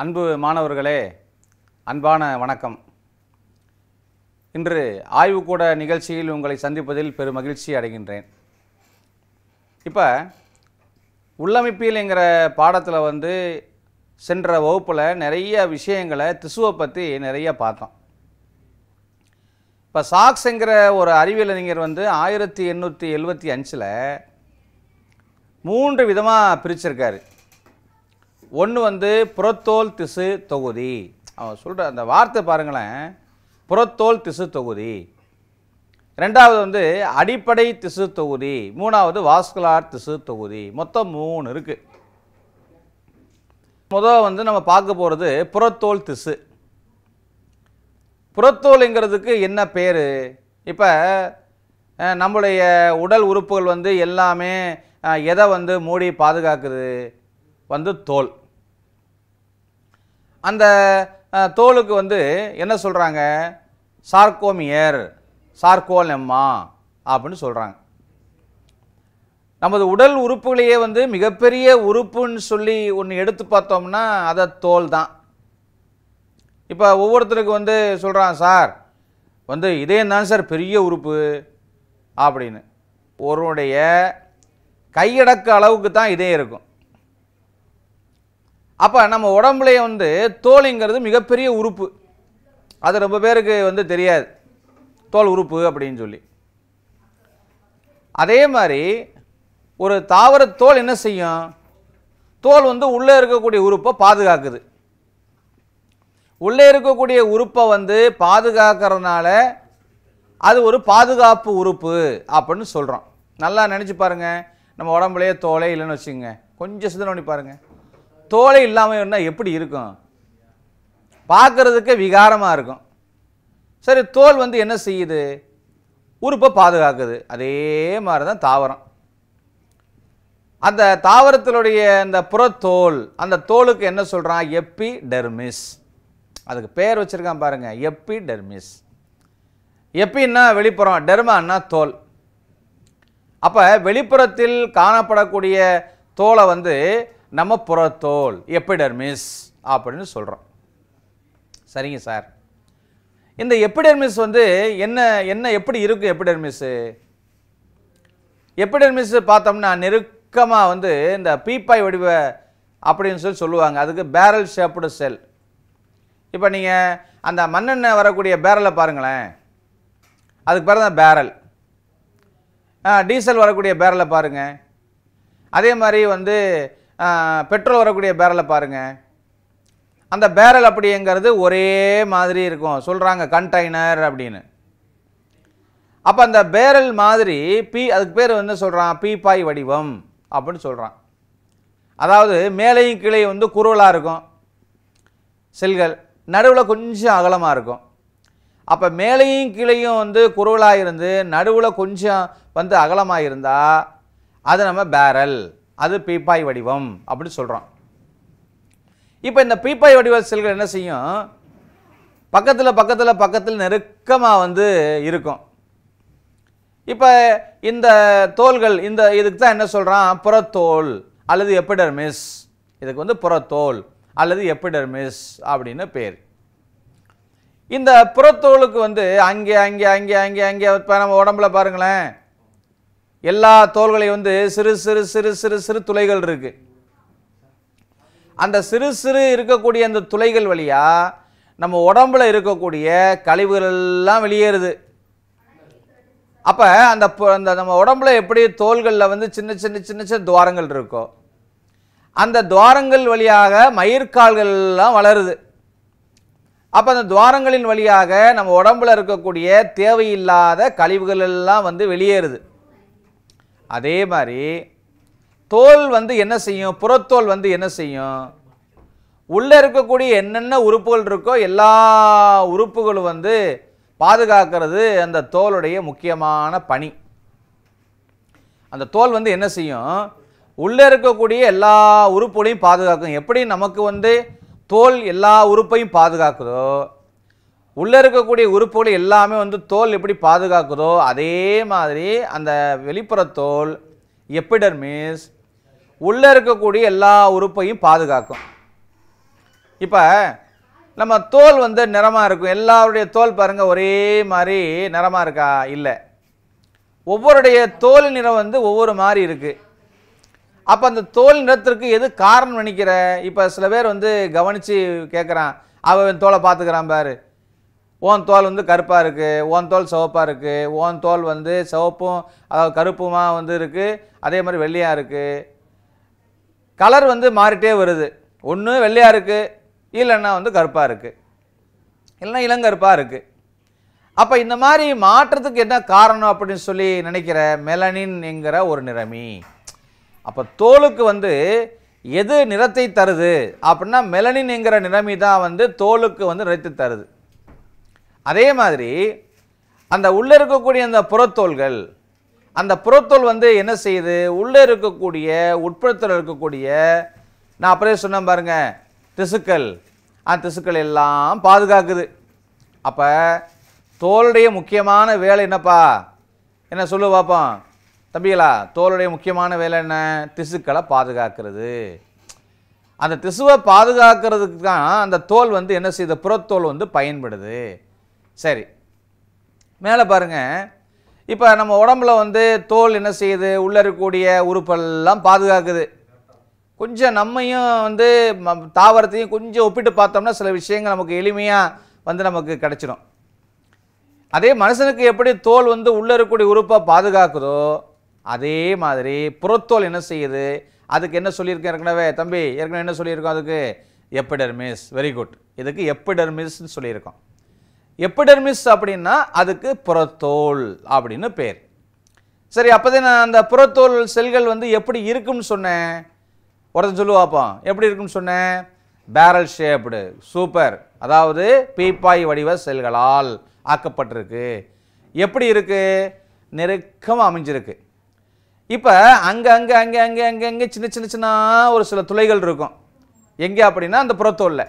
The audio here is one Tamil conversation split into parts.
அன்பு மாணவர்களே அன்பான வணக்கம் இன்று ஆய்வுக்கூட நிகழ்ச்சியில் உங்களை சந்திப்பதில் பெரும் மகிழ்ச்சி அடைகின்றேன் இப்போ உள்ளமைப்பியல்ங்கிற பாடத்தில் வந்து சென்ற வகுப்பில் நிறைய விஷயங்களை திசுவை பற்றி நிறைய பார்த்தோம் இப்போ சாக்ஸ்ங்கிற ஒரு அறிவியல் அறிஞர் வந்து ஆயிரத்தி எண்ணூற்றி எழுபத்தி அஞ்சில் மூன்று விதமாக பிரிச்சிருக்காரு ஒன்று வந்து புறத்தோல் திசு தொகுதி அவன் சொல்கிற அந்த வார்த்தை பாருங்களேன் புறத்தோல் திசு தொகுதி ரெண்டாவது வந்து அடிப்படை திசு தொகுதி மூணாவது வாஸ்குலார் திசு தொகுதி மொத்தம் மூணு இருக்குது முதல் வந்து நம்ம பார்க்க போகிறது புறத்தோல் திசு புறத்தோலுங்கிறதுக்கு என்ன பேர் இப்போ நம்முடைய உடல் உறுப்புகள் வந்து எல்லாமே எதை வந்து மூடி பாதுகாக்குது வந்து தோல் அந்த தோலுக்கு வந்து என்ன சொல்கிறாங்க சார்கோமியர் சார்கோலெம்மா அப்படின்னு சொல்கிறாங்க நமது உடல் உறுப்புகளையே வந்து மிகப்பெரிய உறுப்புன்னு சொல்லி ஒன்று எடுத்து பார்த்தோம்னா அதை தோல் தான் இப்போ ஒவ்வொருத்தருக்கு வந்து சொல்கிறான் சார் வந்து இதே தான் சார் பெரிய உறுப்பு அப்படின்னு ஒருவனுடைய கையடக்க அளவுக்கு தான் இதே இருக்கும் அப்போ நம்ம உடம்புலேயே வந்து தோலுங்கிறது மிகப்பெரிய உறுப்பு அது ரொம்ப பேருக்கு வந்து தெரியாது தோல் உறுப்பு அப்படின்னு சொல்லி அதே மாதிரி ஒரு தாவர தோல் என்ன செய்யும் தோல் வந்து உள்ளே இருக்கக்கூடிய உறுப்பை பாதுகாக்குது உள்ளே இருக்கக்கூடிய உறுப்பை வந்து பாதுகாக்கிறதுனால அது ஒரு பாதுகாப்பு உறுப்பு அப்படின்னு சொல்கிறோம் நல்லா நினச்சி பாருங்கள் நம்ம உடம்புலேயே தோலை இல்லைன்னு வச்சுக்கோங்க கொஞ்சம் சிந்தனை பண்ணி பாருங்கள் தோலை இல்லாமல் இருந்தால் எப்படி இருக்கும் பார்க்குறதுக்கு விகாரமாக இருக்கும் சரி தோல் வந்து என்ன செய்யுது உறுப்பை பாதுகாக்குது அதே மாதிரி தான் தாவரம் அந்த தாவரத்தினுடைய அந்த புறத்தோல் அந்த தோலுக்கு என்ன சொல்கிறான் எப்பி டெர்மிஸ் அதுக்கு பேர் வச்சுருக்கான் பாருங்கள் எப்பி டெர்மிஸ் எப்பின்னா வெளிப்புறம் டெர்மான்னா தோல் அப்போ வெளிப்புறத்தில் காணப்படக்கூடிய தோலை வந்து நம்ம புறத்தோல் எப்பிடர்மிஸ் அப்படின்னு சொல்கிறோம் சரிங்க சார் இந்த எப்பிடர்மிஸ் வந்து என்ன என்ன எப்படி இருக்கும் எப்பிடர்மிஸு எப்பிடர்மிஸ் பார்த்தோம்னா நெருக்கமாக வந்து இந்த பீப்பாய் வடிவ அப்படின்னு சொல்லி சொல்லுவாங்க அதுக்கு பேரல் ஷேப்டு செல் இப்போ நீங்கள் அந்த மண்ணெண்ணெய் வரக்கூடிய பேரலை பாருங்களேன் அதுக்கு பேர் தான் பேரல் டீசல் வரக்கூடிய பேரலை பாருங்கள் அதே மாதிரி வந்து பெட்ரோல் வரக்கூடிய பேரலை பாருங்கள் அந்த பேரல் அப்படிங்கிறது ஒரே மாதிரி இருக்கும் சொல்கிறாங்க கண்டெய்னர் அப்படின்னு அப்போ அந்த பேரல் மாதிரி பி அதுக்கு பேர் வந்து சொல்கிறான் பீப்பாய் வடிவம் அப்படின்னு சொல்கிறான் அதாவது மேலையும் கீழே வந்து குருவலாக இருக்கும் செல்கள் நடுவில் கொஞ்சம் அகலமாக இருக்கும் அப்போ மேலையும் கீழையும் வந்து குருவலாக இருந்து நடுவில் கொஞ்சம் வந்து அகலமாக இருந்தால் அது நம்ம பேரல் அது பீப்பாய் வடிவம் அப்படின்னு சொல்கிறோம் இப்போ இந்த பீப்பாய் வடிவ செல்கள் என்ன செய்யும் பக்கத்தில் பக்கத்தில் பக்கத்தில் நெருக்கமாக வந்து இருக்கும் இப்போ இந்த தோள்கள் இந்த இதுக்கு தான் என்ன சொல்கிறான் புறத்தோல் அல்லது எப்பிடர்மிஸ் இதுக்கு வந்து புறத்தோல் அல்லது எப்பிடர்மிஸ் அப்படின்னு பேர் இந்த புறத்தோலுக்கு வந்து அங்கே அங்கே அங்கே அங்கே அங்கே இப்போ நம்ம உடம்புல பாருங்களேன் எல்லா தோள்களையும் வந்து சிறு சிறு சிறு சிறு சிறு துளைகள் இருக்குது அந்த சிறு சிறு இருக்கக்கூடிய அந்த துளைகள் வழியாக நம்ம உடம்பில் இருக்கக்கூடிய கழிவுகள் எல்லாம் வெளியேறுது அப்போ அந்த அந்த நம்ம உடம்புல எப்படி தோள்களில் வந்து சின்ன சின்ன சின்ன சின்ன துவாரங்கள் இருக்கோ அந்த துவாரங்கள் வழியாக மயிர்கால்கள் எல்லாம் வளருது அப்போ அந்த துவாரங்களின் வழியாக நம்ம உடம்புல இருக்கக்கூடிய தேவையில்லாத கழிவுகள் எல்லாம் வந்து வெளியேறுது அதே மாதிரி தோல் வந்து என்ன செய்யும் புறத்தோல் வந்து என்ன செய்யும் உள்ளே இருக்கக்கூடிய என்னென்ன உறுப்புகள் இருக்கோ எல்லா உறுப்புகளும் வந்து பாதுகாக்கிறது அந்த தோலுடைய முக்கியமான பணி அந்த தோல் வந்து என்ன செய்யும் உள்ளே இருக்கக்கூடிய எல்லா உறுப்புகளையும் பாதுகாக்கும் எப்படி நமக்கு வந்து தோல் எல்லா உறுப்பையும் பாதுகாக்குதோ உள்ளே இருக்கக்கூடிய உறுப்புகள் எல்லாமே வந்து தோல் எப்படி பாதுகாக்குதோ அதே மாதிரி அந்த வெளிப்புற தோல் எப்பிடர்மிஸ் உள்ளே இருக்கக்கூடிய எல்லா உறுப்பையும் பாதுகாக்கும் இப்போ நம்ம தோல் வந்து நிறமாக இருக்கும் எல்லாருடைய தோல் பாருங்கள் ஒரே மாதிரி நிறமாக இருக்கா இல்லை ஒவ்வொருடைய தோல் நிறம் வந்து ஒவ்வொரு மாதிரி இருக்குது அப்போ அந்த தோல் நிறத்திற்கு எது காரணம் நினைக்கிற இப்போ சில பேர் வந்து கவனித்து கேட்குறான் அவன் தோலை பார்த்துக்கிறான் பாரு ஓன் தோல் வந்து கருப்பாக இருக்குது ஓன் தோல் சிவப்பாக இருக்குது ஓன் தோல் வந்து சிவப்பும் அதாவது கருப்புமாக வந்து இருக்குது அதே மாதிரி வெள்ளையாக இருக்குது கலர் வந்து மாறிட்டே வருது ஒன்று வெள்ளையாக இருக்குது இல்லைன்னா வந்து கருப்பாக இருக்குது இல்லைன்னா இளங்கருப்பாக இருக்குது அப்போ இந்த மாதிரி மாற்றத்துக்கு என்ன காரணம் அப்படின்னு சொல்லி நினைக்கிற மெலனின் என்கிற ஒரு நிறமி அப்போ தோலுக்கு வந்து எது நிறத்தை தருது அப்படின்னா மெலனின் என்கிற நிறமி தான் வந்து தோலுக்கு வந்து நிறத்தை தருது அதே மாதிரி அந்த உள்ளே இருக்கக்கூடிய அந்த புறத்தோள்கள் அந்த புறத்தோல் வந்து என்ன செய்யுது உள்ளே இருக்கக்கூடிய உட்புறத்தில் இருக்கக்கூடிய நான் அப்படியே சொன்னேன் பாருங்கள் திசுக்கள் அந்த திசுக்கள் எல்லாம் பாதுகாக்குது அப்போ தோலுடைய முக்கியமான வேலை என்னப்பா என்ன சொல்லு பார்ப்போம் தம்பிகளா தோலுடைய முக்கியமான வேலை என்ன திசுக்களை பாதுகாக்கிறது அந்த திசுவை பாதுகாக்கிறதுக்கு தான் அந்த தோல் வந்து என்ன செய்யுது புறத்தோல் வந்து பயன்படுது சரி மேலே பாருங்கள் இப்போ நம்ம உடம்புல வந்து தோல் என்ன செய்யுது உள்ளே இருக்கக்கூடிய உறுப்பெல்லாம் பாதுகாக்குது கொஞ்சம் நம்மையும் வந்து தாவரத்தையும் கொஞ்சம் ஒப்பிட்டு பார்த்தோம்னா சில விஷயங்கள் நமக்கு எளிமையாக வந்து நமக்கு கிடச்சிடும் அதே மனுஷனுக்கு எப்படி தோல் வந்து உள்ளே இருக்கக்கூடிய உறுப்பை பாதுகாக்குதோ அதே மாதிரி புறத்தோல் என்ன செய்யுது அதுக்கு என்ன சொல்லியிருக்கேன் ஏற்கனவே தம்பி ஏற்கனவே என்ன சொல்லியிருக்கோம் அதுக்கு எப்படர்மிஸ் வெரி குட் இதுக்கு எப்படர்மிஸ்ன்னு சொல்லியிருக்கோம் எப்படர்மிஸ் அப்படின்னா அதுக்கு புறத்தோல் அப்படின்னு பேர் சரி அப்போதே நான் அந்த புறத்தோல் செல்கள் வந்து எப்படி இருக்கும்னு சொன்னேன் ஒருத்தன் சொல்லுவாப்பா எப்படி இருக்கும்னு சொன்னேன் பேரல் ஷேப்டு சூப்பர் அதாவது பீப்பாய் வடிவ செல்களால் ஆக்கப்பட்டிருக்கு எப்படி இருக்குது நெருக்கமாக அமைஞ்சிருக்கு இப்போ அங்கே அங்கே அங்கே அங்கே அங்கே அங்கே சின்ன சின்ன சின்ன ஒரு சில துளைகள் இருக்கும் எங்கே அப்படின்னா அந்த புறத்தோலில்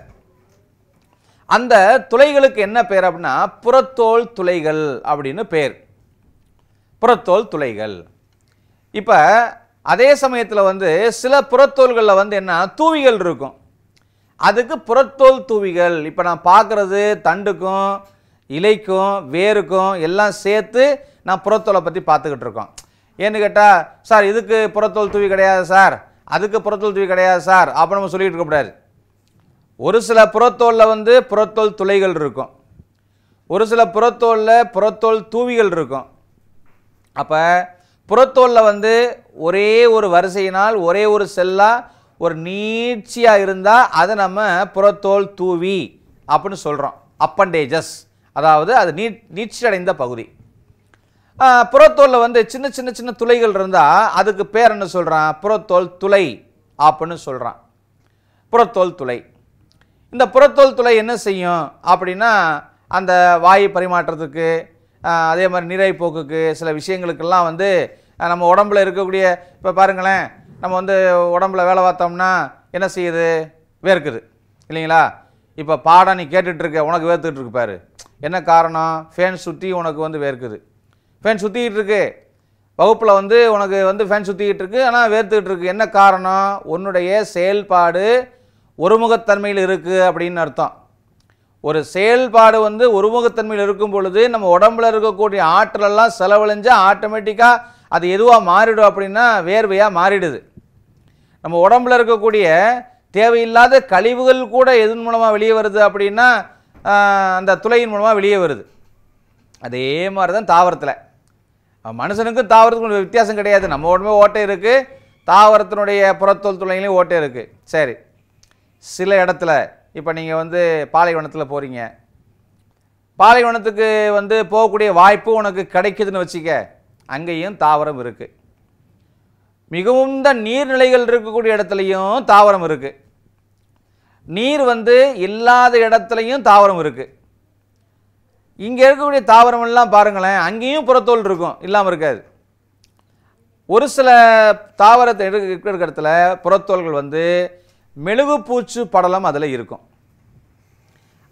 அந்த துளைகளுக்கு என்ன பேர் அப்படின்னா புறத்தோல் துளைகள் அப்படின்னு பேர் புறத்தோல் துளைகள் இப்போ அதே சமயத்தில் வந்து சில புறத்தோள்களில் வந்து என்ன தூவிகள் இருக்கும் அதுக்கு புறத்தோல் தூவிகள் இப்போ நான் பார்க்குறது தண்டுக்கும் இலைக்கும் வேருக்கும் எல்லாம் சேர்த்து நான் புறத்தோலை பற்றி பார்த்துக்கிட்டு இருக்கோம் ஏன்னு கேட்டால் சார் இதுக்கு புறத்தோல் தூவி கிடையாது சார் அதுக்கு புறத்தோல் தூவி கிடையாது சார் அப்போ நம்ம சொல்லிகிட்டு இருக்கக்கூடாது ஒரு சில புறத்தோலில் வந்து புறத்தோல் துளைகள் இருக்கும் ஒரு சில புறத்தோலில் புறத்தோல் தூவிகள் இருக்கும் அப்போ புறத்தோலில் வந்து ஒரே ஒரு வரிசையினால் ஒரே ஒரு செல்லாக ஒரு நீட்சியாக இருந்தால் அதை நம்ம புறத்தோல் தூவி அப்படின்னு சொல்கிறோம் அப்பண்டேஜஸ் அதாவது அது நீட் நீச்சி அடைந்த பகுதி புறத்தோலில் வந்து சின்ன சின்ன சின்ன துளைகள் இருந்தால் அதுக்கு பேர் என்ன சொல்கிறான் புறத்தோல் துளை அப்படின்னு சொல்கிறான் புறத்தோல் துளை இந்த புறத்தோல் துளை என்ன செய்யும் அப்படின்னா அந்த வாயு பரிமாற்றத்துக்கு அதே மாதிரி நிறை போக்குக்கு சில விஷயங்களுக்கெல்லாம் வந்து நம்ம உடம்பில் இருக்கக்கூடிய இப்போ பாருங்களேன் நம்ம வந்து உடம்பில் வேலை பார்த்தோம்னா என்ன செய்யுது வேர்க்குது இல்லைங்களா இப்போ பாடம் நீ கேட்டுட்ருக்க உனக்கு வேர்த்துக்கிட்டு இருக்கு பாரு என்ன காரணம் ஃபேன் சுற்றி உனக்கு வந்து வேர்க்குது ஃபேன் சுற்றிக்கிட்டு இருக்கு வகுப்பில் வந்து உனக்கு வந்து ஃபேன் சுற்றிக்கிட்டு இருக்கு ஆனால் வேர்த்துக்கிட்டு இருக்கு என்ன காரணம் உன்னுடைய செயல்பாடு ஒருமுகத்தன்மையில் இருக்குது அப்படின்னு அர்த்தம் ஒரு செயல்பாடு வந்து ஒருமுகத்தன்மையில் இருக்கும் பொழுது நம்ம உடம்புல இருக்கக்கூடிய ஆற்றலெல்லாம் செலவழிஞ்சால் ஆட்டோமேட்டிக்காக அது எதுவாக மாறிடும் அப்படின்னா வேர்வையாக மாறிடுது நம்ம உடம்புல இருக்கக்கூடிய தேவையில்லாத கழிவுகள் கூட எதன் மூலமாக வெளியே வருது அப்படின்னா அந்த துளையின் மூலமாக வெளியே வருது அதே மாதிரி தான் தாவரத்தில் மனுஷனுக்கும் தாவரத்துக்கும் வித்தியாசம் கிடையாது நம்ம உடம்பே ஓட்டை இருக்குது தாவரத்தினுடைய புறத்தோல் துளையிலையும் ஓட்டை இருக்குது சரி சில இடத்துல இப்போ நீங்கள் வந்து பாலைவனத்தில் போகிறீங்க பாலைவனத்துக்கு வந்து போகக்கூடிய வாய்ப்பு உனக்கு கிடைக்குதுன்னு வச்சுக்க அங்கேயும் தாவரம் இருக்குது மிகுந்த நீர்நிலைகள் இருக்கக்கூடிய இடத்துலையும் தாவரம் இருக்குது நீர் வந்து இல்லாத இடத்துலையும் தாவரம் இருக்குது இங்கே இருக்கக்கூடிய தாவரமெல்லாம் பாருங்களேன் அங்கேயும் புறத்தோல் இருக்கும் இல்லாமல் இருக்காது ஒரு சில தாவரத்தை இருக்கிற இடத்துல புறத்தோல்கள் வந்து பூச்சு படலம் அதில் இருக்கும்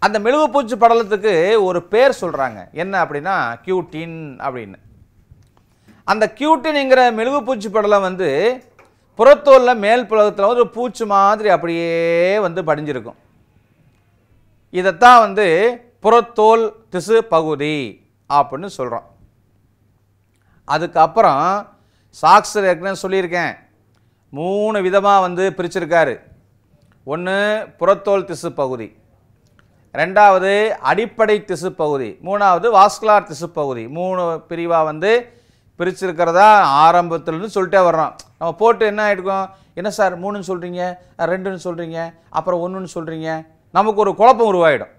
அந்த மெழுகு பூச்சு படலத்துக்கு ஒரு பேர் சொல்கிறாங்க என்ன அப்படின்னா கியூட்டின் அப்படின்னு அந்த கியூட்டின்ங்கிற பூச்சி படலம் வந்து புறத்தோலில் மேல் புலகத்தில் ஒரு பூச்சி மாதிரி அப்படியே வந்து படிஞ்சிருக்கும் இதைத்தான் வந்து புறத்தோல் திசு பகுதி அப்படின்னு சொல்கிறோம் அதுக்கப்புறம் சாக்ஸர் ஏற்கனவே சொல்லியிருக்கேன் மூணு விதமாக வந்து பிரிச்சிருக்காரு ஒன்று புறத்தோல் திசு பகுதி ரெண்டாவது அடிப்படை திசு பகுதி மூணாவது வாஸ்குலார் திசு பகுதி மூணு பிரிவாக வந்து பிரிச்சிருக்கிறதா ஆரம்பத்துலேருந்து சொல்லிட்டே வர்றோம் நம்ம போட்டு என்ன ஆகிருக்கும் என்ன சார் மூணுன்னு சொல்கிறீங்க ரெண்டுன்னு சொல்கிறீங்க அப்புறம் ஒன்றுன்னு சொல்கிறீங்க நமக்கு ஒரு குழப்பம் உருவாயிடும்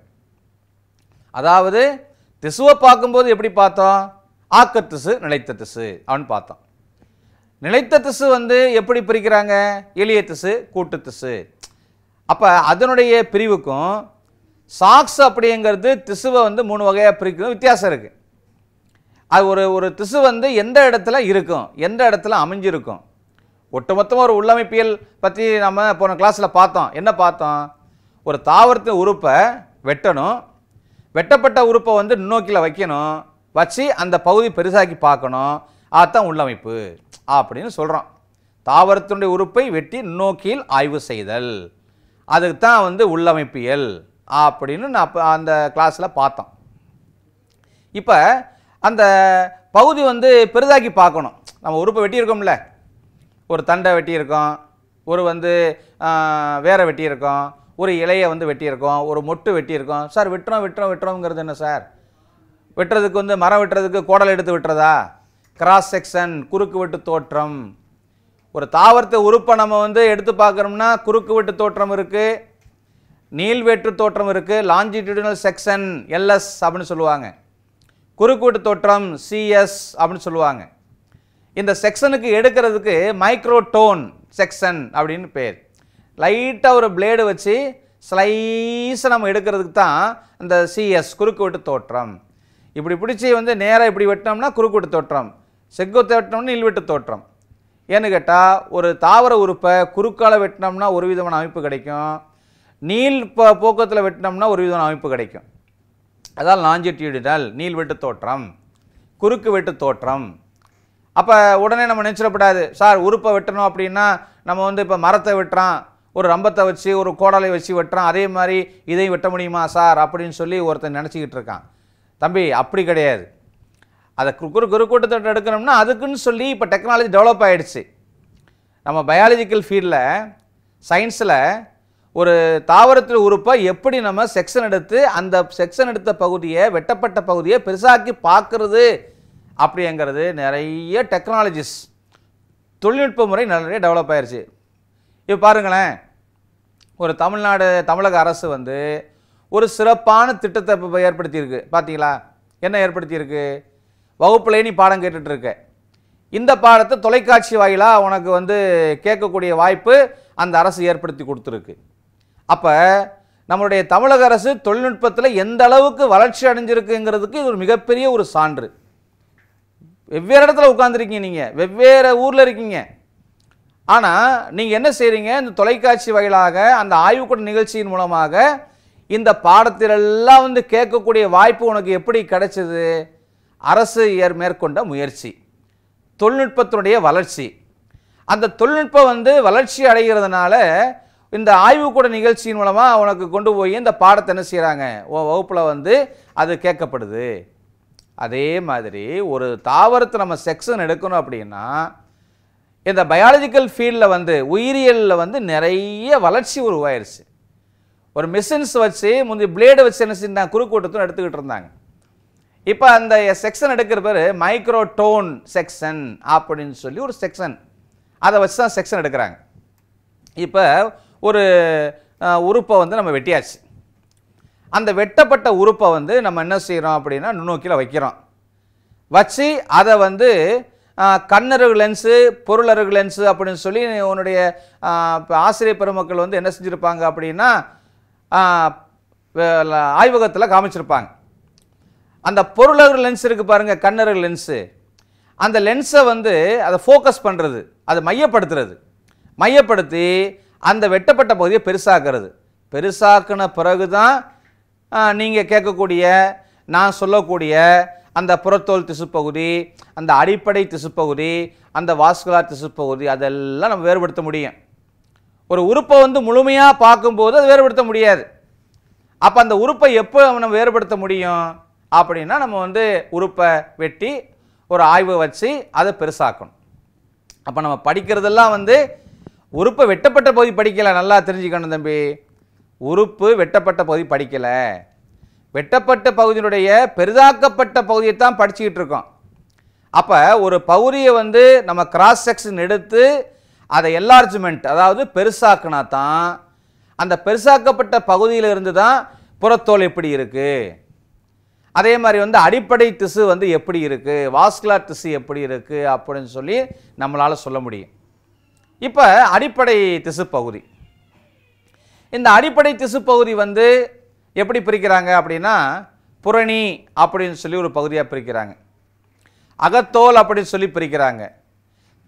அதாவது திசுவை பார்க்கும்போது எப்படி பார்த்தோம் ஆக்கத்திசு நிலைத்த திசு அவன் பார்த்தோம் நிலைத்த திசு வந்து எப்படி பிரிக்கிறாங்க எளிய திசு கூட்டு திசு அப்போ அதனுடைய பிரிவுக்கும் சாக்ஸ் அப்படிங்கிறது திசுவை வந்து மூணு வகையாக பிரிக்கிறது வித்தியாசம் இருக்குது அது ஒரு ஒரு திசு வந்து எந்த இடத்துல இருக்கும் எந்த இடத்துல அமைஞ்சிருக்கும் ஒட்டுமொத்தமாக ஒரு உள்ளமைப்பியல் பற்றி நம்ம போன கிளாஸில் பார்த்தோம் என்ன பார்த்தோம் ஒரு தாவரத்தின் உறுப்பை வெட்டணும் வெட்டப்பட்ட உறுப்பை வந்து நுண்ணோக்கியில் வைக்கணும் வச்சு அந்த பகுதி பெருசாக்கி பார்க்கணும் அதுதான் உள்ளமைப்பு அப்படின்னு சொல்கிறோம் தாவரத்தினுடைய உறுப்பை வெட்டி நுண்ணோக்கியில் ஆய்வு செய்தல் அதுக்கு தான் வந்து உள்ளமைப்பியல் அப்படின்னு நான் அந்த கிளாஸில் பார்த்தோம் இப்போ அந்த பகுதி வந்து பெரிதாக்கி பார்க்கணும் நம்ம உறுப்பை வெட்டியிருக்கோம்ல ஒரு தண்டை வெட்டியிருக்கோம் ஒரு வந்து வேற வெட்டியிருக்கோம் ஒரு இலையை வந்து வெட்டியிருக்கோம் ஒரு மொட்டு வெட்டியிருக்கோம் சார் விட்டுறோம் விட்டுறோம் விட்டுறோங்கிறது என்ன சார் வெட்டுறதுக்கு வந்து மரம் வெட்டுறதுக்கு கோடல் எடுத்து விட்டுறதா கிராஸ் செக்ஷன் குறுக்கு வெட்டு தோற்றம் ஒரு தாவரத்தை உறுப்பை நம்ம வந்து எடுத்து பார்க்குறோம்னா குறுக்கு வெட்டு தோற்றம் இருக்குது நீள்வேற்று தோற்றம் இருக்குது லாஞ்சிடியூடனல் செக்ஷன் எல்எஸ் அப்படின்னு சொல்லுவாங்க குறுக்கு வெட்டு தோற்றம் சிஎஸ் அப்படின்னு சொல்லுவாங்க இந்த செக்ஷனுக்கு எடுக்கிறதுக்கு மைக்ரோடோன் செக்ஷன் அப்படின்னு பேர் லைட்டாக ஒரு பிளேடு வச்சு ஸ்லைஸை நம்ம எடுக்கிறதுக்கு தான் இந்த சிஎஸ் குறுக்கு வெட்டு தோற்றம் இப்படி பிடிச்சி வந்து நேராக இப்படி வெட்டினோம்னா குறுக்கு வெட்டு தோற்றம் செக்கு வெட்டினோம்னா இல்வெட்டு தோற்றம் ஏன்னு கேட்டால் ஒரு தாவர உறுப்பை குறுக்கால வெட்டினோம்னா ஒரு விதமான அமைப்பு கிடைக்கும் நீள் இப்போ போக்கத்தில் வெட்டினோம்னா ஒரு விதமான அமைப்பு கிடைக்கும் அதால் லாஞ்சிடியூடினல் நீள் வெட்டு தோற்றம் குறுக்கு வெட்டு தோற்றம் அப்போ உடனே நம்ம நினச்சிடப்படாது சார் உறுப்பை வெட்டணும் அப்படின்னா நம்ம வந்து இப்போ மரத்தை வெட்டுறான் ஒரு ரம்பத்தை வச்சு ஒரு கோடலை வச்சு வெட்டுறான் அதே மாதிரி இதையும் வெட்ட முடியுமா சார் அப்படின்னு சொல்லி ஒருத்தன் நினச்சிக்கிட்டு இருக்கான் தம்பி அப்படி கிடையாது அதை குறு குறு கூட்டத்தை எடுக்கணும்னா அதுக்குன்னு சொல்லி இப்போ டெக்னாலஜி டெவலப் ஆகிடுச்சு நம்ம பயாலஜிக்கல் ஃபீல்டில் சயின்ஸில் ஒரு தாவரத்தில் உறுப்பை எப்படி நம்ம செக்ஷன் எடுத்து அந்த செக்ஷன் எடுத்த பகுதியை வெட்டப்பட்ட பகுதியை பெருசாக்கி பார்க்குறது அப்படிங்கிறது நிறைய டெக்னாலஜிஸ் தொழில்நுட்ப முறை நிறைய டெவலப் ஆயிடுச்சு இப்போ பாருங்களேன் ஒரு தமிழ்நாடு தமிழக அரசு வந்து ஒரு சிறப்பான திட்டத்தை இப்போ ஏற்படுத்தியிருக்கு பார்த்தீங்களா என்ன ஏற்படுத்தியிருக்கு வகுப்புலேயே நீ பாடம் கேட்டுட்ருக்க இந்த பாடத்தை தொலைக்காட்சி வாயிலாக உனக்கு வந்து கேட்கக்கூடிய வாய்ப்பு அந்த அரசு ஏற்படுத்தி கொடுத்துருக்கு அப்போ நம்மளுடைய தமிழக அரசு தொழில்நுட்பத்தில் எந்த அளவுக்கு வளர்ச்சி அடைஞ்சிருக்குங்கிறதுக்கு இது ஒரு மிகப்பெரிய ஒரு சான்று வெவ்வேறு இடத்துல உட்காந்துருக்கீங்க நீங்கள் வெவ்வேறு ஊரில் இருக்கீங்க ஆனால் நீங்கள் என்ன செய்கிறீங்க இந்த தொலைக்காட்சி வாயிலாக அந்த ஆய்வுக்கூட நிகழ்ச்சியின் மூலமாக இந்த பாடத்திலெல்லாம் வந்து கேட்கக்கூடிய வாய்ப்பு உனக்கு எப்படி கிடைச்சது அரசு ஏர் மேற்கொண்ட முயற்சி தொழில்நுட்பத்தினுடைய வளர்ச்சி அந்த தொழில்நுட்பம் வந்து வளர்ச்சி அடைகிறதுனால இந்த ஆய்வுக்கூட நிகழ்ச்சியின் மூலமாக உனக்கு கொண்டு போய் இந்த பாடத்தை என்ன செய்கிறாங்க உன் வகுப்பில் வந்து அது கேட்கப்படுது அதே மாதிரி ஒரு தாவரத்தை நம்ம செக்ஷன் எடுக்கணும் அப்படின்னா இந்த பயாலஜிக்கல் ஃபீல்டில் வந்து உயிரியலில் வந்து நிறைய வளர்ச்சி உருவாயிருச்சு ஒரு மிஷின்ஸ் வச்சு முந்தைய பிளேடை வச்சு என்ன செஞ்சாங்க குறுக்கூட்டத்தும் எடுத்துக்கிட்டு இருந்தாங்க இப்போ அந்த செக்ஷன் எடுக்கிற பேர் மைக்ரோடோன் செக்ஷன் அப்படின்னு சொல்லி ஒரு செக்ஷன் அதை வச்சு தான் செக்ஷன் எடுக்கிறாங்க இப்போ ஒரு உறுப்பை வந்து நம்ம வெட்டியாச்சு அந்த வெட்டப்பட்ட உறுப்பை வந்து நம்ம என்ன செய்கிறோம் அப்படின்னா நுண்ணோக்கியில் வைக்கிறோம் வச்சு அதை வந்து கண்ணருகு லென்ஸு பொருளருகு லென்ஸு அப்படின்னு சொல்லி உன்னுடைய இப்போ ஆசிரியர் பெருமக்கள் வந்து என்ன செஞ்சுருப்பாங்க அப்படின்னா ஆய்வகத்தில் காமிச்சிருப்பாங்க அந்த பொருளர் லென்ஸ் இருக்குது பாருங்கள் கண்ணர் லென்ஸு அந்த லென்ஸை வந்து அதை ஃபோக்கஸ் பண்ணுறது அதை மையப்படுத்துறது மையப்படுத்தி அந்த வெட்டப்பட்ட பகுதியை பெருசாக்குறது பெருசாக்குன பிறகு தான் நீங்கள் கேட்கக்கூடிய நான் சொல்லக்கூடிய அந்த புறத்தோல் திசுப்பகுதி அந்த அடிப்படை திசுப்பகுதி அந்த வாஸ்குலார் திசுப்பகுதி அதெல்லாம் நம்ம வேறுபடுத்த முடியும் ஒரு உறுப்பை வந்து முழுமையாக பார்க்கும்போது அது வேறுபடுத்த முடியாது அப்போ அந்த உறுப்பை எப்போ நம்ம வேறுபடுத்த முடியும் அப்படின்னா நம்ம வந்து உறுப்பை வெட்டி ஒரு ஆய்வு வச்சு அதை பெருசாக்கணும் அப்போ நம்ம படிக்கிறதெல்லாம் வந்து உறுப்பை வெட்டப்பட்ட பகுதி படிக்கலை நல்லா தெரிஞ்சுக்கணும் தம்பி உறுப்பு வெட்டப்பட்ட பகுதி படிக்கலை வெட்டப்பட்ட பகுதியினுடைய பெரிதாக்கப்பட்ட பகுதியை தான் படிச்சுக்கிட்டு இருக்கோம் அப்போ ஒரு பகுதியை வந்து நம்ம கிராஸ் செக்ஷன் எடுத்து அதை எல்லார்ஜ்மெண்ட் அதாவது பெருசாக்குனா தான் அந்த பெருசாக்கப்பட்ட பகுதியில் இருந்து தான் புறத்தோல் எப்படி இருக்குது அதே மாதிரி வந்து அடிப்படை திசு வந்து எப்படி இருக்குது வாஸ்குலார் திசு எப்படி இருக்குது அப்படின்னு சொல்லி நம்மளால் சொல்ல முடியும் இப்போ அடிப்படை திசு பகுதி இந்த அடிப்படை திசு பகுதி வந்து எப்படி பிரிக்கிறாங்க அப்படின்னா புரணி அப்படின்னு சொல்லி ஒரு பகுதியாக பிரிக்கிறாங்க அகத்தோல் அப்படின்னு சொல்லி பிரிக்கிறாங்க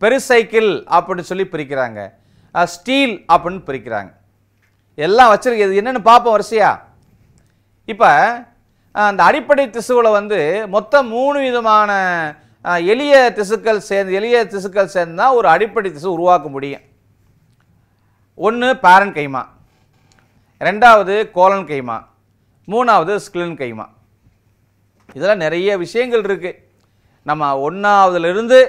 பெருசைக்கிள் அப்படின்னு சொல்லி பிரிக்கிறாங்க ஸ்டீல் அப்படின்னு பிரிக்கிறாங்க எல்லாம் வச்சுருக்கு என்னென்னு பார்ப்போம் வரிசையா இப்போ அந்த அடிப்படை திசுவில் வந்து மொத்தம் மூணு விதமான எளிய திசுக்கள் சேர்ந்து எளிய திசுக்கள் சேர்ந்து தான் ஒரு அடிப்படை திசு உருவாக்க முடியும் ஒன்று பேரன் கைமா ரெண்டாவது கோலன் கைமா மூணாவது ஸ்கிலன் கைமா இதெல்லாம் நிறைய விஷயங்கள் இருக்குது நம்ம ஒன்றாவதுலேருந்து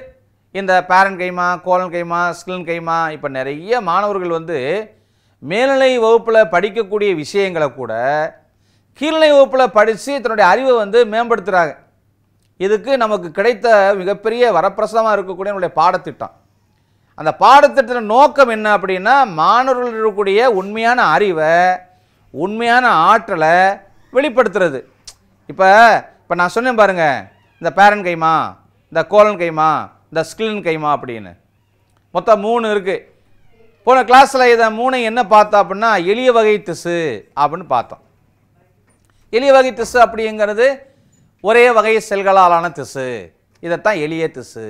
இந்த பேரன் கைமா கோலன் கைமா ஸ்கிலன் கைமா இப்போ நிறைய மாணவர்கள் வந்து மேல்நிலை வகுப்பில் படிக்கக்கூடிய விஷயங்களை கூட கீழ்நிலை வகுப்பில் படித்து தன்னுடைய அறிவை வந்து மேம்படுத்துகிறாங்க இதுக்கு நமக்கு கிடைத்த மிகப்பெரிய வரப்பிரசமாக இருக்கக்கூடிய நம்முடைய பாடத்திட்டம் அந்த பாடத்திட்டத்தின் நோக்கம் என்ன அப்படின்னா மாணவர்கள் இருக்கக்கூடிய உண்மையான அறிவை உண்மையான ஆற்றலை வெளிப்படுத்துறது இப்போ இப்போ நான் சொன்னேன் பாருங்கள் இந்த பேரன் கைமா இந்த கோலன் கைமா இந்த ஸ்கிலின் கைமா அப்படின்னு மொத்தம் மூணு இருக்குது போன கிளாஸில் இதை மூணு என்ன பார்த்தோம் அப்படின்னா எளிய வகை திசு அப்படின்னு பார்த்தோம் எளிய வகை திசு அப்படிங்கிறது ஒரே வகை செல்களாலான திசு இதைத்தான் எளிய திசு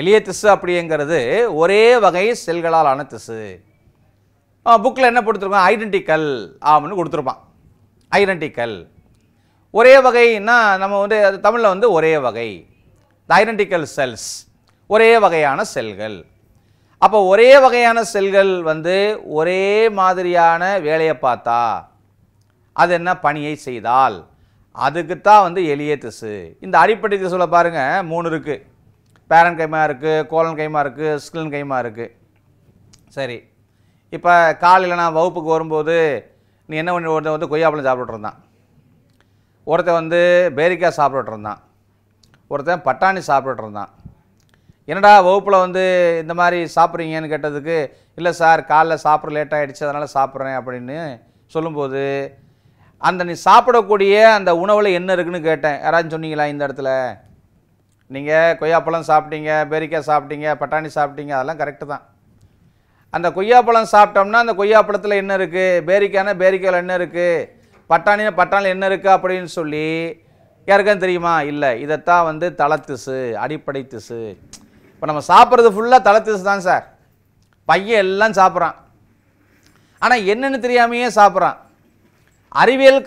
எளிய திசு அப்படிங்கிறது ஒரே வகை செல்களாலான திசு புக்கில் என்ன கொடுத்துருப்பான் ஐடென்டிக்கல் ஆம்னு கொடுத்துருப்பான் ஐடென்டிக்கல் ஒரே வகைன்னா நம்ம வந்து அது தமிழில் வந்து ஒரே வகை ஐடென்டிக்கல் செல்ஸ் ஒரே வகையான செல்கள் அப்போ ஒரே வகையான செல்கள் வந்து ஒரே மாதிரியான வேலையை பார்த்தா அது என்ன பணியை செய்தால் அதுக்குத்தான் வந்து எளிய திசு இந்த அடிப்படை திசுல பாருங்கள் மூணு இருக்குது பேரன் கைமா இருக்குது கோலன் கைமா இருக்குது ஸ்கிலன் கைமா இருக்குது சரி இப்போ காலையில் நான் வகுப்புக்கு வரும்போது நீ என்ன பண்ணி ஒருத்தன் வந்து கொய்யாப்பழம் சாப்பிட்டுருந்தான் ஒருத்தன் வந்து பேரிக்காய் சாப்பிட்டுருந்தான் ஒருத்தன் பட்டாணி சாப்பிட்டுருந்தான் என்னடா வகுப்பில் வந்து இந்த மாதிரி சாப்பிட்றீங்கன்னு கேட்டதுக்கு இல்லை சார் காலைல சாப்பிட்ற லேட்டாக ஆகிடுச்சு அதனால் சாப்பிட்றேன் அப்படின்னு சொல்லும்போது அந்த நீ சாப்பிடக்கூடிய அந்த உணவில் என்ன இருக்குன்னு கேட்டேன் யாராவது சொன்னீங்களா இந்த இடத்துல நீங்கள் கொய்யாப்பழம் சாப்பிட்டீங்க பேரிக்காய் சாப்பிட்டீங்க பட்டாணி சாப்பிட்டீங்க அதெல்லாம் கரெக்டு தான் அந்த கொய்யாப்பழம் சாப்பிட்டோம்னா அந்த கொய்யாப்பழத்தில் என்ன இருக்குது பேரிக்காய்னா பேரிக்காயில் என்ன இருக்குது பட்டாணினா பட்டாணியில் என்ன இருக்குது அப்படின்னு சொல்லி யாருக்கான்னு தெரியுமா இல்லை இதைத்தான் வந்து தளத்திசு அடிப்படை திசு இப்போ நம்ம சாப்பிட்றது ஃபுல்லாக தளத்திசு தான் சார் பையன் எல்லாம் சாப்பிட்றான் ஆனால் என்னென்னு தெரியாமையே சாப்பிட்றான் அறிவியல்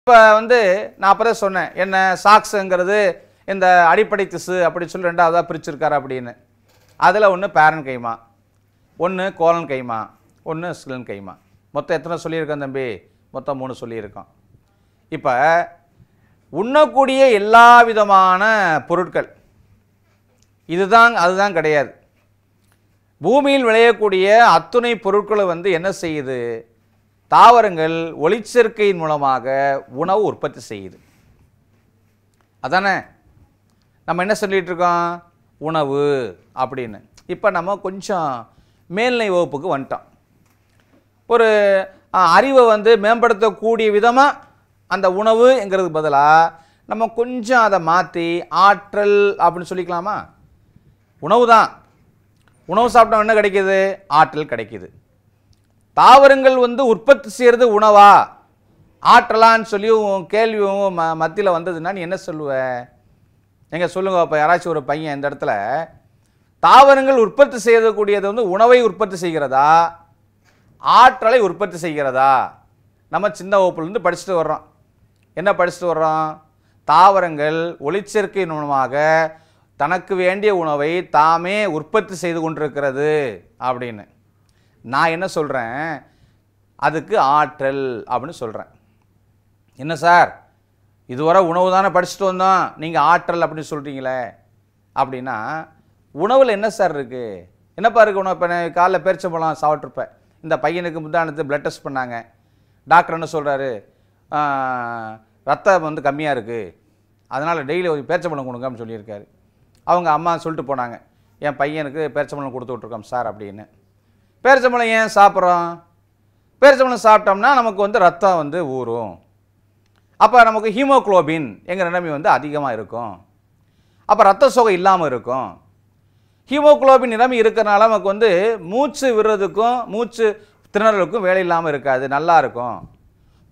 இப்போ வந்து நான் அப்புறம் சொன்னேன் என்ன சாக்ஸுங்கிறது இந்த அடிப்படை திசு அப்படி சொல்லி ரெண்டாவதாக பிரிச்சிருக்காரு அப்படின்னு அதில் ஒன்று பேரன் கைமா ஒன்று கோலன் கைமா ஒன்று ஸ்கிலன் கைமா மொத்தம் எத்தனை சொல்லியிருக்கோம் தம்பி மொத்தம் மூணு சொல்லியிருக்கோம் இப்போ உண்ணக்கூடிய எல்லா விதமான பொருட்கள் இதுதான் அதுதான் கிடையாது பூமியில் விளையக்கூடிய அத்துணை பொருட்களை வந்து என்ன செய்யுது தாவரங்கள் ஒளிச்சேர்க்கையின் மூலமாக உணவு உற்பத்தி செய்யுது அதானே நம்ம என்ன சொல்லிகிட்டு இருக்கோம் உணவு அப்படின்னு இப்போ நம்ம கொஞ்சம் மேல்நிலை வகுப்புக்கு வந்துட்டோம் ஒரு அறிவை வந்து மேம்படுத்தக்கூடிய விதமாக அந்த உணவுங்கிறதுக்கு பதிலாக நம்ம கொஞ்சம் அதை மாற்றி ஆற்றல் அப்படின்னு சொல்லிக்கலாமா உணவு தான் உணவு சாப்பிட்டா என்ன கிடைக்கிது ஆற்றல் கிடைக்கிது தாவரங்கள் வந்து உற்பத்தி செய்கிறது உணவா ஆற்றலான்னு சொல்லி கேள்வியும் ம மத்தியில் வந்ததுன்னா நீ என்ன சொல்லுவேன் எங்கள் சொல்லுங்கள் இப்போ யாராச்சும் ஒரு பையன் இந்த இடத்துல தாவரங்கள் உற்பத்தி செய்யக்கூடியது வந்து உணவை உற்பத்தி செய்கிறதா ஆற்றலை உற்பத்தி செய்கிறதா நம்ம சின்ன வகுப்புலேருந்து படிச்சுட்டு வர்றோம் என்ன படிச்சுட்டு வர்றோம் தாவரங்கள் ஒளிச்சேர்க்கை மூலமாக தனக்கு வேண்டிய உணவை தாமே உற்பத்தி செய்து கொண்டிருக்கிறது அப்படின்னு நான் என்ன சொல்கிறேன் அதுக்கு ஆற்றல் அப்படின்னு சொல்கிறேன் என்ன சார் இதுவரை உணவு தானே படிச்சுட்டு வந்தோம் நீங்கள் ஆற்றல் அப்படின்னு சொல்கிறீங்களே அப்படின்னா உணவில் என்ன சார் இருக்குது என்னப்பா இருக்குது உணவு இப்போ காலைல போலாம் சாப்பிட்ருப்பேன் இந்த பையனுக்கு முந்தானத்து பிளட் டெஸ்ட் பண்ணாங்க டாக்டர் என்ன சொல்கிறாரு ரத்தம் வந்து கம்மியாக இருக்குது அதனால் டெய்லி ஒரு பண்ண கொடுங்க அப்படின்னு சொல்லியிருக்காரு அவங்க அம்மா சொல்லிட்டு போனாங்க என் பையனுக்கு பேரச்சம்பளம் கொடுத்து விட்ருக்கோம் சார் அப்படின்னு பேரச்சம்பளம் ஏன் சாப்பிட்றோம் பேரச்சம்பளம் சாப்பிட்டோம்னா நமக்கு வந்து ரத்தம் வந்து ஊறும் அப்போ நமக்கு ஹீமோக்ளோபின் எங்கள் நிலைமை வந்து அதிகமாக இருக்கும் அப்போ ரத்த சோகை இல்லாமல் இருக்கும் ஹீமோக்ளோபின் நிலைமை இருக்கிறனால நமக்கு வந்து மூச்சு விடுறதுக்கும் மூச்சு திணறலுக்கும் வேலை இல்லாமல் இருக்காது நல்லா இருக்கும்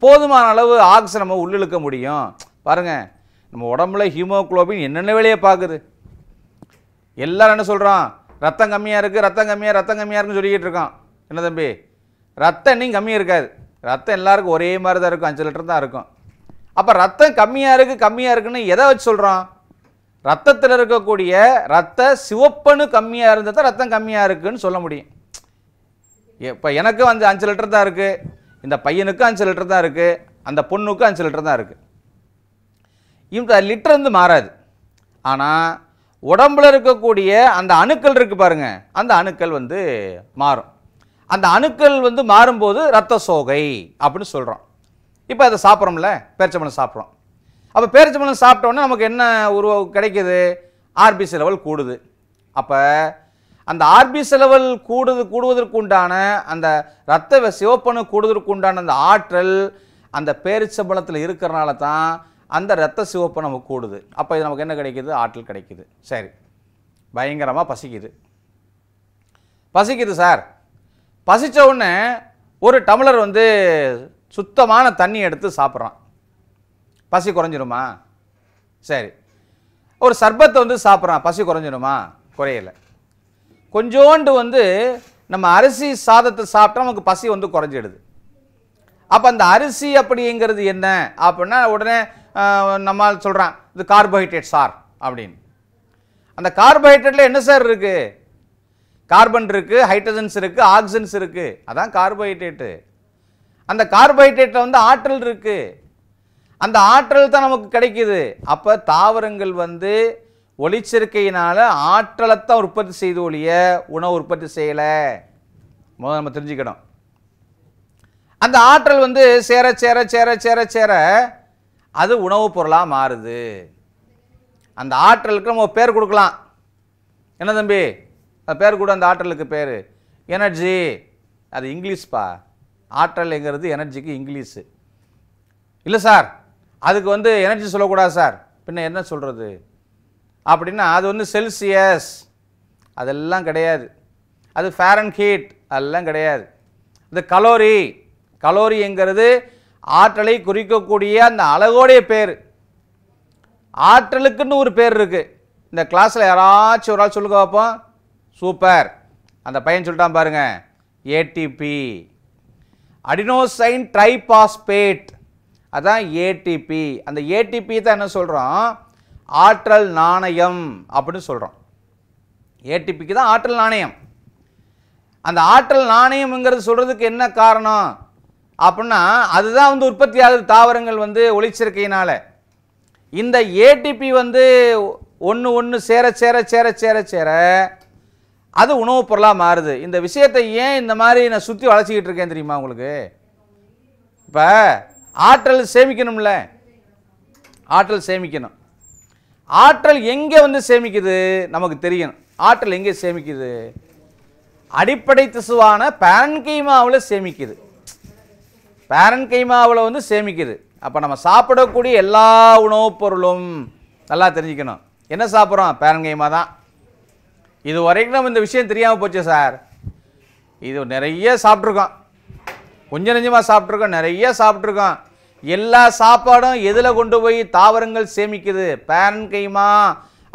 போதுமான அளவு ஆக்சிஜன் நம்ம உள்ளிழுக்க முடியும் பாருங்கள் நம்ம உடம்புல ஹீமோக்ளோபின் என்னென்ன வேலையை பார்க்குது எல்லாரும் என்ன சொல்கிறான் ரத்தம் கம்மியாக இருக்குது ரத்தம் கம்மியாக ரத்தம் கம்மியாக இருக்குன்னு சொல்லிக்கிட்டு இருக்கான் என்ன தம்பி ரத்தம் இன்னும் கம்மியாக இருக்காது ரத்தம் எல்லாருக்கும் ஒரே மாதிரி தான் இருக்கும் அஞ்சு லிட்டர் தான் இருக்கும் அப்போ ரத்தம் கம்மியாக இருக்குது கம்மியாக இருக்குன்னு எதை வச்சு சொல்கிறான் ரத்தத்தில் இருக்கக்கூடிய ரத்த சிவப்பனு கம்மியாக இருந்தது தான் ரத்தம் கம்மியாக இருக்குதுன்னு சொல்ல முடியும் இப்போ எனக்கும் அஞ்சு அஞ்சு லிட்டர் தான் இருக்குது இந்த பையனுக்கும் அஞ்சு லிட்டர் தான் இருக்குது அந்த பொண்ணுக்கும் அஞ்சு லிட்டர் தான் இருக்குது இந்த லிட்டர் வந்து மாறாது ஆனால் உடம்பில் இருக்கக்கூடிய அந்த அணுக்கள் இருக்குது பாருங்கள் அந்த அணுக்கள் வந்து மாறும் அந்த அணுக்கள் வந்து மாறும்போது ரத்த சோகை அப்படின்னு சொல்கிறோம் இப்போ அதை சாப்பிட்றோம்ல பேரிச்சம்பழம் சாப்பிட்றோம் அப்போ பேரிச்சம்பழம் சாப்பிட்டோன்னே நமக்கு என்ன ஒரு கிடைக்கிது ஆர்பிசி லெவல் கூடுது அப்போ அந்த ஆர்பிசி லெவல் கூடுது கூடுவதற்குண்டான அந்த ரத்த சிவப்பணு கூடுவதற்குண்டான அந்த ஆற்றல் அந்த பேரிச்சம்பழத்தில் இருக்கிறனால தான் அந்த ரத்த சிவப்பு நமக்கு கூடுது அப்போ இது நமக்கு என்ன கிடைக்கிது ஆற்றல் கிடைக்கிது சரி பயங்கரமாக பசிக்குது பசிக்குது சார் பசித்த உடனே ஒரு டம்ளர் வந்து சுத்தமான தண்ணி எடுத்து சாப்பிட்றான் பசி குறைஞ்சிருமா சரி ஒரு சர்பத்தை வந்து சாப்பிட்றான் பசி குறைஞ்சிருமா குறையலை கொஞ்சோண்டு வந்து நம்ம அரிசி சாதத்தை சாப்பிட்டா நமக்கு பசி வந்து குறைஞ்சிடுது அப்போ அந்த அரிசி அப்படிங்கிறது என்ன அப்படின்னா உடனே நம்மால் சொல்கிறான் இது கார்போஹைட்ரேட் சார் அப்படின்னு அந்த கார்போஹைட்ரேட்டில் என்ன சார் இருக்குது கார்பன் இருக்குது ஹைட்ரஜன்ஸ் இருக்குது ஆக்சிஜன்ஸ் இருக்குது அதான் கார்போஹைட்ரேட்டு அந்த கார்போஹைட்ரேட்டில் வந்து ஆற்றல் இருக்குது அந்த ஆற்றல் தான் நமக்கு கிடைக்கிது அப்போ தாவரங்கள் வந்து ஒளிச்சிருக்கையினால் ஆற்றலை தான் உற்பத்தி செய்து ஒழிய உணவு உற்பத்தி செய்யலை முதல் நம்ம தெரிஞ்சுக்கணும் அந்த ஆற்றல் வந்து சேர சேர சேர சேர சேர அது உணவுப் பொருளாக மாறுது அந்த ஆற்றலுக்கு நம்ம பேர் கொடுக்கலாம் என்ன தம்பி அது பேர் கூட அந்த ஆற்றலுக்கு பேர் எனர்ஜி அது இங்கிலீஷ்ப்பா ஆற்றல்ங்கிறது எனர்ஜிக்கு இங்கிலீஷு இல்லை சார் அதுக்கு வந்து எனர்ஜி சொல்லக்கூடாது சார் பின்ன என்ன சொல்கிறது அப்படின்னா அது வந்து செல்சியஸ் அதெல்லாம் கிடையாது அது ஃபேரன் ஹீட் அதெல்லாம் கிடையாது இந்த கலோரி கலோரிங்கிறது ஆற்றலை குறிக்கக்கூடிய அந்த அழகோடைய பேர் ஆற்றலுக்குன்னு ஒரு பேர் இருக்குது இந்த கிளாஸில் யாராச்சும் ஒரு ஆள் சொல்லுங்க பார்ப்போம் சூப்பர் அந்த பையன் சொல்லிட்டான் பாருங்க ஏடிபி அடினோசைன் ட்ரைபாஸ்பேட் அதான் ஏடிபி அந்த ஏடிபி தான் என்ன சொல்கிறோம் ஆற்றல் நாணயம் அப்படின்னு சொல்கிறோம் ஏடிபிக்கு தான் ஆற்றல் நாணயம் அந்த ஆற்றல் நாணயம்ங்கிறது சொல்கிறதுக்கு என்ன காரணம் அப்படின்னா அதுதான் வந்து உற்பத்தி ஆகுது தாவரங்கள் வந்து ஒளிச்சேர்க்கையினால் இந்த ஏடிபி வந்து ஒன்று ஒன்று சேர சேர சேர சேர சேர அது உணவுப் பொருளாக மாறுது இந்த விஷயத்தை ஏன் இந்த மாதிரி நான் சுற்றி வளர்ச்சிக்கிட்டு இருக்கேன் தெரியுமா உங்களுக்கு இப்போ ஆற்றல் சேமிக்கணும்ல ஆற்றல் சேமிக்கணும் ஆற்றல் எங்கே வந்து சேமிக்குது நமக்கு தெரியணும் ஆற்றல் எங்கே சேமிக்குது அடிப்படை திசுவான பேன்கீமாவில் சேமிக்குது பேரன் கைமாவில் வந்து சேமிக்குது அப்போ நம்ம சாப்பிடக்கூடிய எல்லா உணவுப் பொருளும் நல்லா தெரிஞ்சுக்கணும் என்ன சாப்பிட்றோம் பேரன் கைமா தான் இது வரைக்கும் நம்ம இந்த விஷயம் தெரியாமல் போச்சு சார் இது நிறைய சாப்பிட்ருக்கோம் கொஞ்சம் நெஞ்சமாக சாப்பிட்ருக்கோம் நிறைய சாப்பிட்ருக்கோம் எல்லா சாப்பாடும் எதில் கொண்டு போய் தாவரங்கள் சேமிக்குது பேரன் கைமா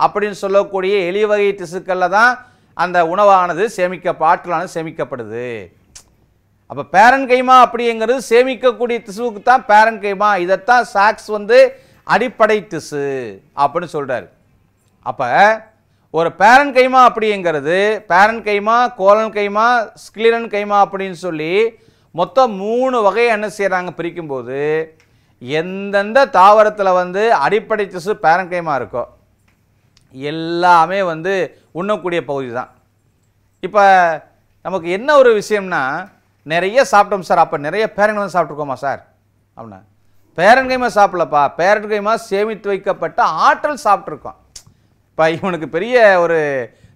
அப்படின்னு சொல்லக்கூடிய எளிய வகை திசுக்களில் தான் அந்த உணவானது சேமிக்க பாட்டிலானது சேமிக்கப்படுது அப்போ பேரன் கைமா அப்படிங்கிறது சேமிக்கக்கூடிய திசுவுக்கு தான் பேரன் கைமா இதைத்தான் சாக்ஸ் வந்து அடிப்படை திசு அப்படின்னு சொல்கிறார் அப்போ ஒரு பேரன் கைமா அப்படிங்கிறது பேரன் கைமா கோலன் கைமா ஸ்கிளிரன் கைமா அப்படின்னு சொல்லி மொத்தம் மூணு வகையை என்ன செய்கிறாங்க பிரிக்கும்போது எந்தெந்த தாவரத்தில் வந்து அடிப்படை திசு பேரன் கைமா இருக்கோ எல்லாமே வந்து உண்ணக்கூடிய பகுதி தான் இப்போ நமக்கு என்ன ஒரு விஷயம்னா நிறைய சாப்பிட்டோம் சார் அப்போ நிறைய பேரன்கள் சாப்பிட்ருக்கோமா சார் அப்படின்னா பேரன்கைமா சாப்பிடலப்பா பேரன்கைமா சேமித்து வைக்கப்பட்ட ஆற்றல் சாப்பிட்ருக்கோம் இப்போ இவனுக்கு பெரிய ஒரு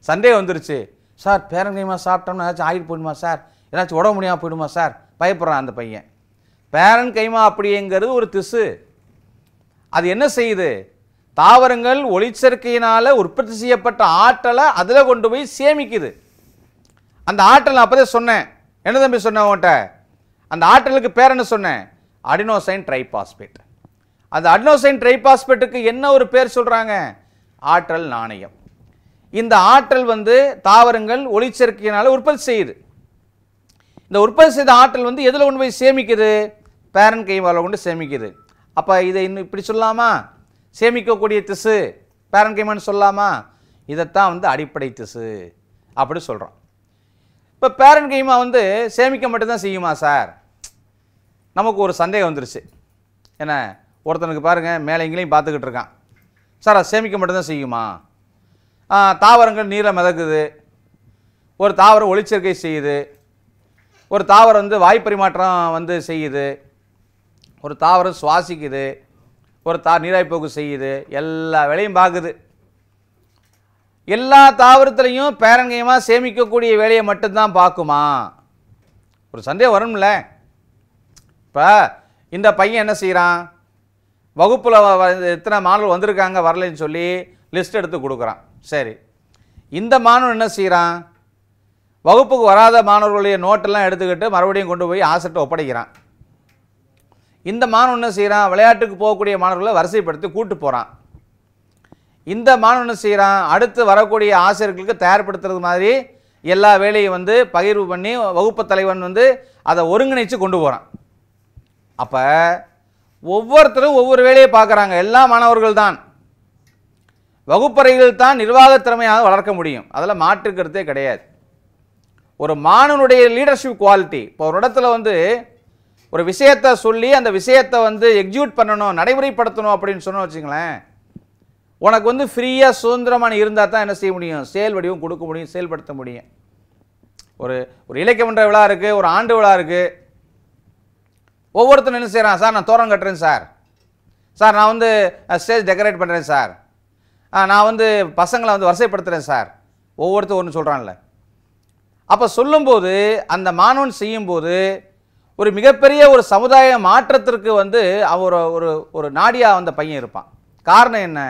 சந்தேகம் வந்துருச்சு சார் பேரன்கைமா சாப்பிட்டோம்னா ஏதாச்சும் ஆகிட்டு போயிடுமா சார் ஏதாச்சும் உடம்பு முடியாமல் போயிடுமா சார் பயப்படுறான் அந்த பையன் பேரன் கைமா அப்படிங்கிறது ஒரு திசு அது என்ன செய்யுது தாவரங்கள் ஒளிச்சேர்க்கையினால் உற்பத்தி செய்யப்பட்ட ஆற்றலை அதில் கொண்டு போய் சேமிக்குது அந்த ஆற்றல் அப்போதே சொன்னேன் என்ன தம்பி சொன்னேன் உன்ட்ட அந்த ஆற்றலுக்கு பேர் என்ன சொன்னேன் அடினோசைன் ட்ரைபாஸ்பேட் அந்த அடினோசைன் ட்ரைபாஸ்பேட்டுக்கு என்ன ஒரு பேர் சொல்கிறாங்க ஆற்றல் நாணயம் இந்த ஆற்றல் வந்து தாவரங்கள் ஒளிச்சேர்க்கையினால் உற்பத்தி செய்யுது இந்த உற்பத்தி செய்த ஆற்றல் வந்து எதில் கொண்டு போய் சேமிக்குது பேரன் கைவால் கொண்டு சேமிக்குது அப்போ இதை இன்னும் இப்படி சொல்லாமா சேமிக்கக்கூடிய திசு பேரன் கைமான்னு சொல்லாமா இதைத்தான் வந்து அடிப்படை திசு அப்படி சொல்கிறோம் இப்போ பேரண்ட் கைமா வந்து சேமிக்க மட்டும்தான் செய்யுமா சார் நமக்கு ஒரு சந்தேகம் வந்துருச்சு என்ன ஒருத்தனுக்கு பாருங்கள் மேலே இங்கேயும் பார்த்துக்கிட்டு இருக்கான் சார் அது சேமிக்க மட்டும்தான் செய்யுமா தாவரங்கள் நீரை மிதக்குது ஒரு தாவரம் ஒளிச்சேர்க்கை செய்யுது ஒரு தாவரம் வந்து வாய்ப்பரிமாற்றம் வந்து செய்யுது ஒரு தாவரம் சுவாசிக்குது ஒரு தா நீராய்ப்போக்கு செய்யுது எல்லா வேலையும் பார்க்குது எல்லா தாவரத்துலையும் பேரங்கயமாக சேமிக்கக்கூடிய வேலையை மட்டும்தான் பார்க்குமா ஒரு சந்தேகம் வரும்ல இப்போ இந்த பையன் என்ன செய்கிறான் வகுப்பில் எத்தனை மாணவர் வந்திருக்காங்க வரலன்னு சொல்லி லிஸ்ட் எடுத்து கொடுக்குறான் சரி இந்த மாணவன் என்ன செய்கிறான் வகுப்புக்கு வராத மாணவர்களுடைய நோட்டெல்லாம் எடுத்துக்கிட்டு மறுபடியும் கொண்டு போய் ஆசிரியர்கிட்ட ஒப்படைக்கிறான் இந்த மாணவன் என்ன செய்கிறான் விளையாட்டுக்கு போகக்கூடிய மாணவர்களை வரிசைப்படுத்தி கூட்டு போகிறான் இந்த மாணவன் செய்கிறான் அடுத்து வரக்கூடிய ஆசிரியர்களுக்கு தயார்படுத்துறது மாதிரி எல்லா வேலையும் வந்து பகிர்வு பண்ணி வகுப்பு தலைவன் வந்து அதை ஒருங்கிணைச்சு கொண்டு போகிறான் அப்போ ஒவ்வொருத்தரும் ஒவ்வொரு வேலையை பார்க்குறாங்க எல்லா மாணவர்கள் தான் வகுப்பறைகள் தான் நிர்வாக திறமையாக வளர்க்க முடியும் அதில் மாற்றுக்கிறதே கிடையாது ஒரு மாணவனுடைய லீடர்ஷிப் குவாலிட்டி இப்போ ஒரு இடத்துல வந்து ஒரு விஷயத்தை சொல்லி அந்த விஷயத்தை வந்து எக்ஸிக்யூட் பண்ணணும் நடைமுறைப்படுத்தணும் அப்படின்னு சொன்னோம் வச்சுங்களேன் உனக்கு வந்து ஃப்ரீயாக சுதந்திரமான இருந்தால் தான் என்ன செய்ய முடியும் செயல் வடிவம் கொடுக்க முடியும் செயல்படுத்த முடியும் ஒரு ஒரு இலக்கியமன்ற விழா இருக்குது ஒரு ஆண்டு விழா இருக்குது ஒவ்வொருத்தரும் என்ன செய்கிறான் சார் நான் தோரம் கட்டுறேன் சார் சார் நான் வந்து ஸ்டேஜ் டெக்கரேட் பண்ணுறேன் சார் நான் வந்து பசங்களை வந்து வரிசைப்படுத்துகிறேன் சார் ஒவ்வொருத்தரும் ஒன்று சொல்கிறான்ல அப்போ சொல்லும்போது அந்த மாணவன் செய்யும்போது ஒரு மிகப்பெரிய ஒரு சமுதாய மாற்றத்திற்கு வந்து அவர் ஒரு ஒரு நாடியாக வந்த பையன் இருப்பான் காரணம் என்ன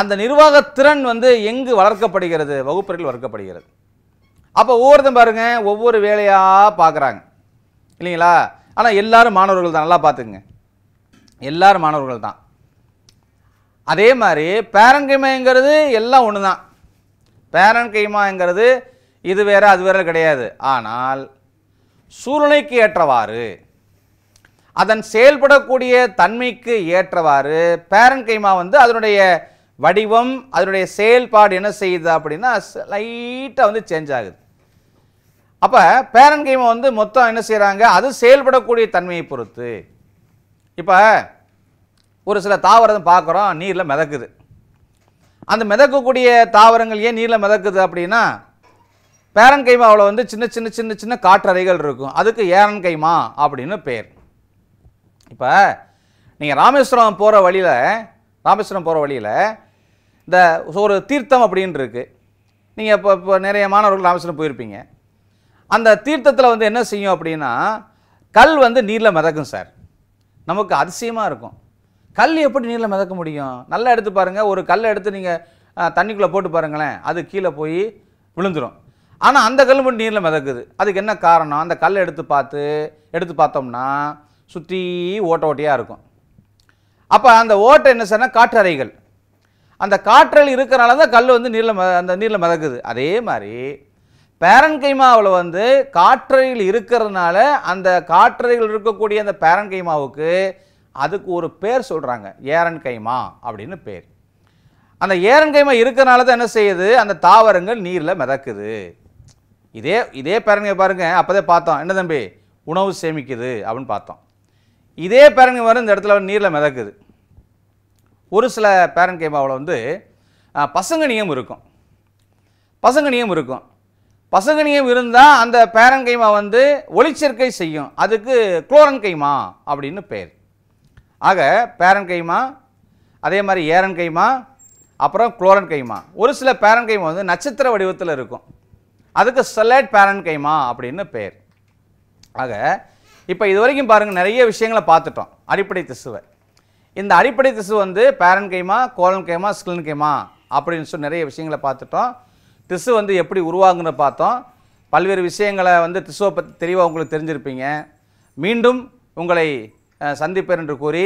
அந்த நிர்வாகத்திறன் வந்து எங்கு வளர்க்கப்படுகிறது வகுப்பறையில் வளர்க்கப்படுகிறது அப்போ ஒவ்வொருத்தம் பாருங்கள் ஒவ்வொரு வேலையாக பார்க்குறாங்க இல்லைங்களா ஆனால் எல்லாரும் மாணவர்கள் தான் நல்லா பார்த்துக்குங்க எல்லாரும் மாணவர்கள் தான் அதே மாதிரி பேரன் கைமாங்கிறது எல்லாம் ஒன்று தான் பேரன் கைமாங்கிறது இது வேறு அது வேறு கிடையாது ஆனால் சூழ்நிலைக்கு ஏற்றவாறு அதன் செயல்படக்கூடிய தன்மைக்கு ஏற்றவாறு பேரன் கைமா வந்து அதனுடைய வடிவம் அதனுடைய செயல்பாடு என்ன செய்யுது அப்படின்னா லைட்டாக வந்து சேஞ்ச் ஆகுது அப்போ பேரன் கேமை வந்து மொத்தம் என்ன செய்கிறாங்க அது செயல்படக்கூடிய தன்மையை பொறுத்து இப்போ ஒரு சில தாவரம் பார்க்குறோம் நீரில் மிதக்குது அந்த மிதக்கக்கூடிய தாவரங்கள் ஏன் நீரில் மிதக்குது அப்படின்னா பேரன் கைமாவில் வந்து சின்ன சின்ன சின்ன சின்ன காற்றறைகள் இருக்கும் அதுக்கு ஏரன் கைமா அப்படின்னு பேர் இப்போ நீங்கள் ராமேஸ்வரம் போகிற வழியில் ராமேஸ்வரம் போகிற வழியில் இந்த ஒரு தீர்த்தம் அப்படின்னு இருக்குது நீங்கள் இப்போ இப்போ நிறைய மாணவர்கள் ராமேஸ்வரம் போயிருப்பீங்க அந்த தீர்த்தத்தில் வந்து என்ன செய்யும் அப்படின்னா கல் வந்து நீரில் மிதக்கும் சார் நமக்கு அதிசயமாக இருக்கும் கல் எப்படி நீரில் மிதக்க முடியும் நல்லா எடுத்து பாருங்கள் ஒரு கல்லை எடுத்து நீங்கள் தண்ணிக்குள்ளே போட்டு பாருங்களேன் அது கீழே போய் விழுந்துடும் ஆனால் அந்த கல் மட்டும் நீரில் மிதக்குது அதுக்கு என்ன காரணம் அந்த கல்லை எடுத்து பார்த்து எடுத்து பார்த்தோம்னா சுற்றி ஓட்ட ஓட்டையாக இருக்கும் அப்போ அந்த ஓட்டை என்ன சார்னா காற்றறைகள் அந்த காற்றல் இருக்கிறனால தான் கல் வந்து நீரில் ம அந்த நீரில் மிதக்குது அதே மாதிரி பேரன்கைமாவில் வந்து காற்றையில் இருக்கிறதுனால அந்த காற்றறையில் இருக்கக்கூடிய அந்த பேரன்கைமாவுக்கு அதுக்கு ஒரு பேர் சொல்கிறாங்க ஏரன்கைமா அப்படின்னு பேர் அந்த ஏரன்கைமா இருக்கிறனால தான் என்ன செய்யுது அந்த தாவரங்கள் நீரில் மிதக்குது இதே இதே பேரன்கை பாருங்க அப்போதே பார்த்தோம் என்ன தம்பி உணவு சேமிக்குது அப்படின்னு பார்த்தோம் இதே பேரன்கை வந்து இந்த இடத்துல நீரில் மிதக்குது ஒரு சில பேரண்ட் கேபாவில் வந்து பசங்க நியம் இருக்கும் பசங்க நியம் இருக்கும் பசங்க நியம் இருந்தால் அந்த பேரன் கைமா வந்து ஒளிச்சேர்க்கை செய்யும் அதுக்கு குளோரன் கைமா அப்படின்னு பேர் ஆக பேரன் கைமா அதே மாதிரி ஏரன் கைமா அப்புறம் குளோரன் கைமா ஒரு சில பேரன் கைமா வந்து நட்சத்திர வடிவத்தில் இருக்கும் அதுக்கு செலட் பேரன் கைமா அப்படின்னு பேர் ஆக இப்போ இது வரைக்கும் பாருங்கள் நிறைய விஷயங்களை பார்த்துட்டோம் அடிப்படை திசுவை இந்த அடிப்படை திசு வந்து பேரன் கைமா கோலன் கைமா ஸ்கிலன் கைமா அப்படின்னு சொல்லி நிறைய விஷயங்களை பார்த்துட்டோம் திசு வந்து எப்படி உருவாகுன்னு பார்த்தோம் பல்வேறு விஷயங்களை வந்து திசுவை பற்றி தெளிவாக உங்களுக்கு தெரிஞ்சிருப்பீங்க மீண்டும் உங்களை சந்திப்பேன் என்று கூறி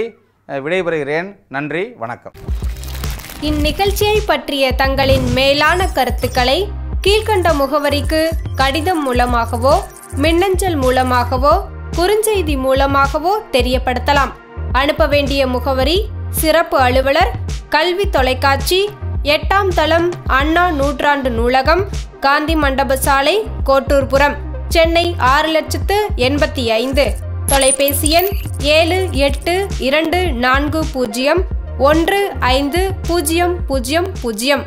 விடைபெறுகிறேன் நன்றி வணக்கம் இந்நிகழ்ச்சியை பற்றிய தங்களின் மேலான கருத்துக்களை கீழ்கண்ட முகவரிக்கு கடிதம் மூலமாகவோ மின்னஞ்சல் மூலமாகவோ குறுஞ்செய்தி மூலமாகவோ தெரியப்படுத்தலாம் அனுப்ப வேண்டிய முகவரி சிறப்பு அலுவலர் கல்வி தொலைக்காட்சி எட்டாம் தளம் அண்ணா நூற்றாண்டு நூலகம் காந்தி மண்டப சாலை கோட்டூர்புரம் சென்னை ஆறு லட்சத்து எண்பத்தி ஐந்து தொலைபேசி எண் ஏழு எட்டு இரண்டு நான்கு பூஜ்ஜியம் ஒன்று ஐந்து பூஜ்ஜியம் பூஜ்ஜியம் பூஜ்ஜியம்